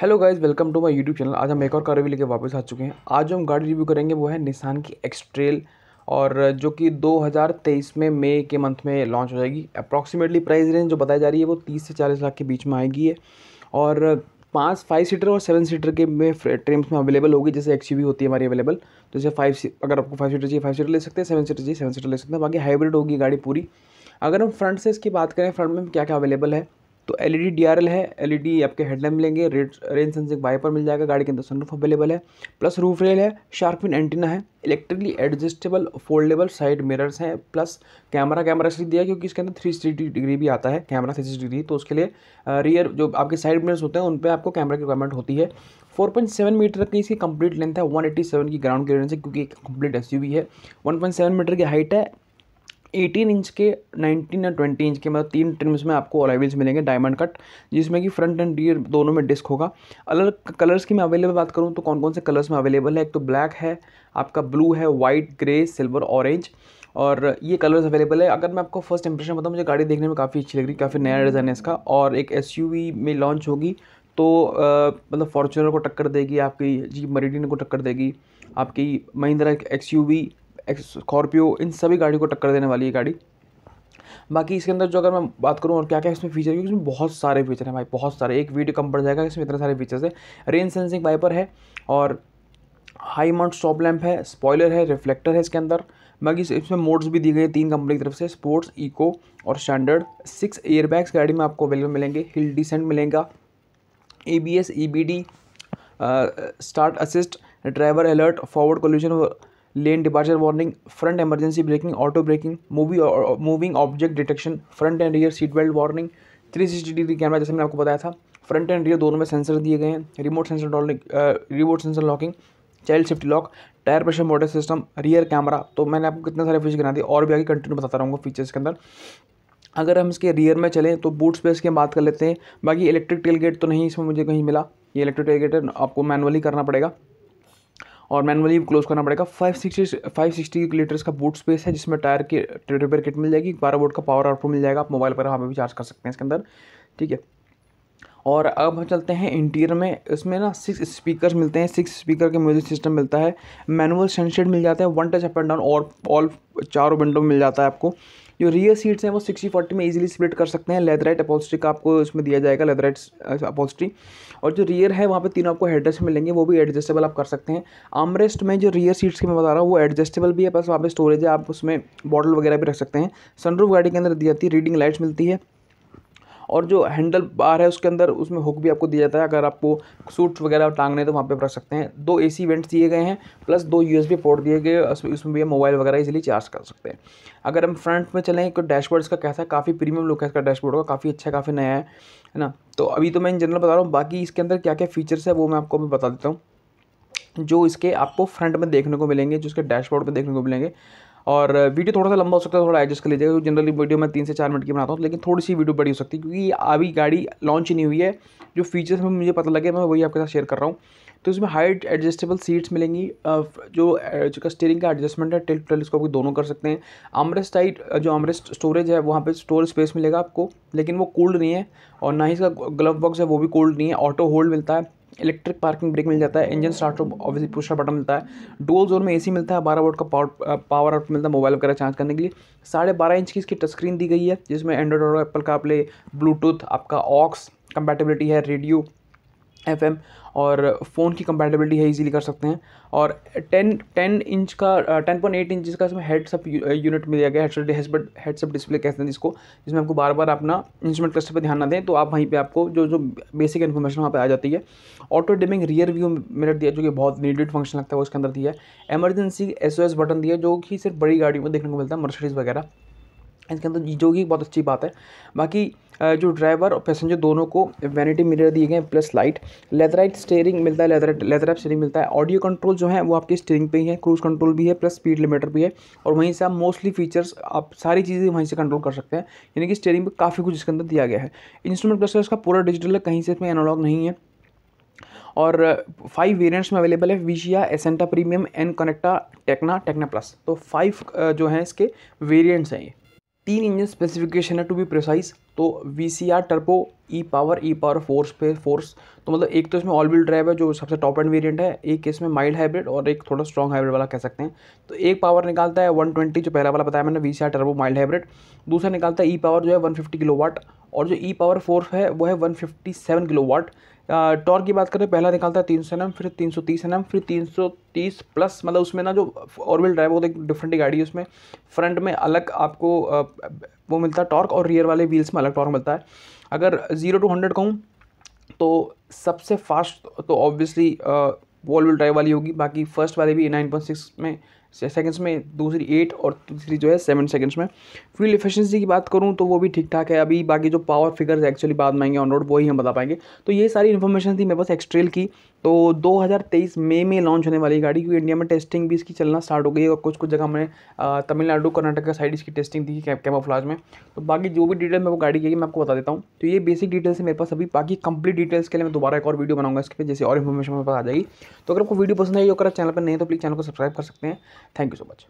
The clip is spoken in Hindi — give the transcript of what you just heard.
hello guys welcome to my YouTube channel आज हम एक और कार रिव्यू लेके वापस आ चुके हैं आज जो हम गाड़ी रिव्यू करेंगे वो है निसान की एक्सट्रेल और जो कि 2023 में मई के मंथ में लॉन्च हो जाएगी अप्रॉक्सीमेटली प्राइस रेंज जो बताई जा रही है वो 30 से 40 लाख के बीच में आएगी है और पाँच फाइव सीटर और सेवन सीटर के में ट्रेम्स में अवेलेबल होगी जैसे एक्स होती है हमारी अवेलेबल तो जैसे फाइव अगर आपको फाइव सीटर चाहिए फाइव सीटर ले सकते हैं सेवन सीटर चाहिए सेवन सीटर ले सकते हैं बाकी हाइब्रिड होगी गाड़ी पूरी अगर हम फ्रंट से इसकी बात करें फ्रंट में क्या क्या अवेलेबल है तो एल ई e है एल e आपके हेडलैम मिलेंगे रेड रेन सेंसिंग वाइपर मिल जाएगा गाड़ी के अंदर सनरूफ अवेलेबल है प्लस रूफ रेल है शार्पिन एंटीना है electrically adjustable foldable side mirrors हैं प्लस कैमरा कैमरा इसलिए दिया क्योंकि इसके अंदर थ्री सिक्सटी डिग्री भी आता है कैमरा थ्री सिक्सटी डिग्री तो उसके लिए रियर जो आपके साइड मिरर्स होते हैं उन पर आपको कैमरा की रिक्वायरमेंट होती है 4.7 मीटर की इसकी कंप्लीट लेंथ है 187 की ग्राउंड क्लियरेंस है क्योंकि एक कंप्लीट एस है 1.7 मीटर की हाइट है एटीन इंच के नाइनटीन या ट्वेंटी इंच के मतलब तीन ट्रिम्स में आपको अलाइविल्स मिलेंगे डायमंड कट जिसमें कि फ्रंट एंड रियर दोनों में डिस्क होगा अलग कलर्स की मैं अवेलेबल बात करूँ तो कौन कौन से कलर्स में अवेलेबल है एक तो ब्लैक है आपका ब्लू है वाइट ग्रे सिल्वर ऑरेंज और ये कलर्स अवेलेबल है अगर मैं आपको फर्स्ट इंप्रेशन बताऊँ मुझे गाड़ी देखने में काफ़ी अच्छी लग रही है काफ़ी नया डिज़ाइन है इसका और एक एस में लॉन्च होगी तो मतलब फॉर्चूनर को टक्कर देगी आपकी जी मरीडिन को टक्कर देगी आपकी Mahindra X U V Scorpio इन सभी गाड़ियों को टक्कर देने वाली है गाड़ी बाकी इसके अंदर जो अगर मैं बात करूँ और क्या क्या इसमें फीचर क्योंकि इसमें बहुत सारे फीचर हैं भाई बहुत सारे एक वीडियो कम पड़ जाएगा इसमें इतने सारे फीचर्स है रेन सेंसिंग वाइपर है और हाई माउंट स्टॉप लैम्प है स्पॉयलर है रिफ्लेक्टर है इसके अंदर बाकी इसमें मोड्स भी दी गई है तीन कंपनी की तरफ से स्पोर्ट्स इको और स्टैंडर्ड सिक्स एयरबैग्स गाड़ी में आपको अवेलेबल मिलेंगे हिल डिसेंट मिलेगा A B S E B D start assist driver alert forward collision lane departure warning front emergency braking auto braking movie moving object detection front end rear seat belt warning three sixty degree camera जैसे मैंने आपको बताया था फ्रंट एंड रियर दोनों में सेंसर दिए गए हैं remote sensor remote sensor locking child safety lock tyre pressure motor system rear camera तो मैंने आपको कितने सारे फीचर बना दिए और भी आगे कंटिन्यू बताता रहूँगा फीचर्स के अंदर अगर हम इसके रियर में चलें तो बूट स्पेस की हम बात कर लेते हैं बाकी इलेक्ट्रिक टेल गेट तो नहीं इसमें मुझे कहीं मिला ये इलेक्ट्रिक टेल गेट आपको मैनुअली करना पड़ेगा और मैनुअली क्लोज करना पड़ेगा five sixty five sixty litres का बूट स्पेस है जिसमें टायर की रिपेयर किट मिल जाएगी बारह वोट का पावर आउटपुट मिल जाएगा आप मोबाइल पर वहाँ पर भी चार्ज कर सकते हैं इसके अंदर ठीक है और अब हम चलते हैं इंटीरियर में इसमें ना सिक्स स्पीकर्स मिलते हैं सिक्स स्पीकर के म्यूज़िक सिस्टम मिलता है मैनुअल सनशेड मिल जाता है one touch up and down और ऑल चारों विंडो मिल जाता है आपको जो रियर सीट्स हैं वो सिक्सटी फोर्टी में इजीली स्प्लिट कर सकते हैं लेदराइट अपोस्ट्री का आपको इसमें दिया जाएगा लेदराइट अपोस्ट्री और जो रियर है वहाँ पर तीनों आपको हेडरेस्ट मिलेंगे वो भी एडजस्टेबल आप कर सकते हैं आमरेस्ट में जो रियर सीट्स की मैं बता रहा हूँ वो एडजस्टेबल भी है बस वहाँ पर स्टोरेज है आप उसमें बॉटल वगैरह भी रख सकते हैं सनरूफ गाड़ी के अंदर दी जाती है रीडिंग लाइट्स मिलती है और जो हैंडल बार है उसके अंदर उसमें हुक भी आपको दिया जाता है अगर आपको सूट्स वगैरह टांगने तो वहाँ पर रख सकते हैं दो ए इवेंट्स दिए गए हैं प्लस दो यू पोर्ट दिए गए उसमें भी मोबाइल वगैरह इजिली चार्ज कर सकते हैं अगर हम फ्रंट में चलें तो डैशबोर्ड इसका कैसा है काफ़ी प्रीमियम लुक है इसका डैशबोर्ड का काफ़ी अच्छा काफ़ी नया है है ना तो अभी तो मैं इन जनरल बता रहा हूँ बाकी इसके अंदर क्या क्या फीचर्स है वो मैं आपको अभी बता देता हूँ जो इसके आपको फ्रंट में देखने को मिलेंगे जो इसके डैशबोर्ड में देखने को मिलेंगे और वीडियो थोड़ा सा लंबा हो सकता है थोड़ा एडजस्ट कर लीजिएगा क्योंकि जनरली वीडियो मैं तीन से चार मिनट की बनाता हूँ लेकिन थोड़ी सी वीडियो बड़ी हो सकती है क्योंकि अभी गाड़ी लॉन्च नहीं हुई है जो फीचर्स में मुझे पता लगे मैं वही आपके साथ शेयर कर रहा हूँ तो इसमें हाइट एडजस्टेबल सीट्स मिलेंगी जो जिसका स्टेयरिंग का एडजस्टमेंट है टिल्ट टेलीस्कोप भी दोनों कर सकते हैं आमरेस्ट टाइट जो आमरेस्ट स्टोरेज है वहाँ पे स्टोर स्पेस मिलेगा आपको लेकिन वो कोल्ड नहीं है और ना ही इसका ग्लव बॉक्स है वो भी कोल्ड नहीं है ऑटो होल्ड मिलता है इलेक्ट्रिक पार्किंग ब्रेक मिल जाता है engine start obviously pusher button मिलता है डोल जोन में एसी मिलता है बारह वोट का पावर पावर आउट मिलता है मोबाइल वगैरह चार्ज करने के लिए साढ़े बारह इंच की इसकी टच स्क्रीन दी गई है जिसमें एंड्रॉइड और एप्पल का प्ले ब्लूटूथ आपका ऑक्स कंपेटेबिलिटी है रेडियो एफ और फ़ोन की कंपेटेबिलिटी है इजीली कर सकते हैं और टेन टेन इंच का टेन पॉइंट एट इंच का इसमें हेडसअप यूनिट में दिया गया हेडसेट हेडसअप डिस्प्ले कहते हैं जिसको जिसमें आपको बार बार अपना इंस्ट्रूमेंट क्लस्टर पर ध्यान ना दें तो आप वहीं पर आपको जो जो बेसिक इन्फॉर्मेशन वहाँ पर आ जाती है auto dimming rear view minute दिया जो कि बहुत नीडेड फंक्शन लगता है वो इसके अंदर दिया है एमरजेंसी एस बटन दिया जो कि सिर्फ बड़ी गाड़ियों में देखने को मिलता है मर्सडीज़ वगैरह इसके अंदर जो कि बहुत अच्छी बात है बाकी जो ड्राइवर और पैसेंजर दोनों को वैनिटी मिरर दिए गए प्लस लाइट लेदराइट स्टेयरिंग मिलता है लेदर लेदर स्टेयरिंग मिलता है ऑडियो कंट्रोल जो है वो आपके स्टेयरिंग पे ही है क्रूज कंट्रोल भी है प्लस स्पीड लिमिटर भी है और वहीं से आप मोस्टली फीचर्स आप सारी चीज़ें वहीं से कंट्रोल कर सकते हैं यानी कि स्टेयरिंग पर काफ़ी कुछ इसके अंदर दिया गया है इंस्ट्रूमेंट प्लस इसका पूरा डिजिटल है कहीं से इसमें एनोलॉग नहीं है और फाइव वेरिएंट्स में अवेलेबल है Visia Acenta premium N Connecta Tekna Tekna plus तो फाइव जो है इसके वेरिएंट्स हैं ये तीन इंजन स्पेसिफिकेशन है टू बी प्रिसाइज तो V C R turbo E power E power force पे फोर्स तो मतलब एक तो इसमें ऑल व्हील ड्राइव है जो सबसे टॉप एंड वेरिएंट है एक इसमें माइल्ड हाइब्रिड और एक थोड़ा स्ट्रॉन्ग हाइब्रिड वाला कह सकते हैं तो एक पावर निकालता है 120 जो पहला वाला बताया मैंने V C R turbo mild hybrid दूसरा निकालता है ई e पावर जो है वन फिफ्टी किलो वाट और जो ई पावर फोर्स है वो है one fifty kilowatt torque की बात करें पहला निकालता है तीन सौ एन फिर तीन सौ तीस एन फिर तीन सौ तीस प्लस मतलब उसमें ना जो व्हील ड्राइव वो एक डिफरेंट गाड़ी है उसमें फ्रंट में अलग आपको वो मिलता है टॉर्क और रियर वाले व्हील्स में अलग टॉर्क मिलता है अगर ज़ीरो टू हंड्रेड कहूँ तो सबसे फास्ट तो ऑब्वियसली वॉल व्हील ड्राइव वाली होगी बाकी फर्स्ट वाले भी नाइन पॉइंट सिक्स में सेकंड्स में दूसरी एट और तीसरी जो है सेवन सेकंड्स में फ्यूल एफिशिएंसी की बात करूँ तो वो भी ठीक ठाक है अभी बाकी जो पावर फिगर्स एक्चुअली बाद में आएंगे ऑन रोड वही हम बता पाएंगे तो ये सारी इन्फॉर्मेशन थी मेरे पास एक्सट्रेल की तो 2023 मई में लॉन्च होने वाली गाड़ी क्योंकि इंडिया में टेस्टिंग भी इसकी चलना स्टार्ट हो गई है और कुछ कुछ जगह हमने तमिलनाडु कर्नाटक का साइड इसकी टेस्टिंग दी कैप कैमोफ्लाज में तो बाकी जो भी डिटेल मैं वो गाड़ी की मैं आपको बता देता हूँ तो ये बेसिक डिटेल्स है मेरे पास अभी बाकी कंप्लीट डिटेल्स के लिए मैं दोबारा एक और वीडियो बनाऊंगा इसके पे जैसे और इन्फॉर्मेशन मेरे पास आ जाएगी तो अगर आपको वीडियो पसंद आई अगर चैनल पर नहीं तो प्लीज़ चैनल को सब्सक्राइब कर सकते हैं thank you so much